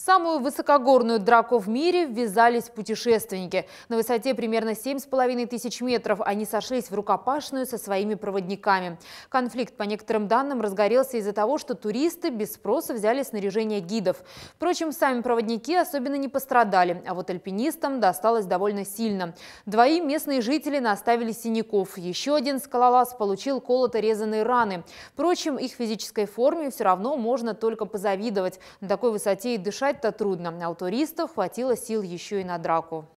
самую высокогорную драку в мире ввязались путешественники. На высоте примерно 7,5 тысяч метров они сошлись в рукопашную со своими проводниками. Конфликт, по некоторым данным, разгорелся из-за того, что туристы без спроса взяли снаряжение гидов. Впрочем, сами проводники особенно не пострадали, а вот альпинистам досталось довольно сильно. Двоим местные жители наставили синяков. Еще один скалолаз получил колото-резанные раны. Впрочем, их физической форме все равно можно только позавидовать. На такой высоте и дышать Бежать-то трудно. туристов хватило сил еще и на драку.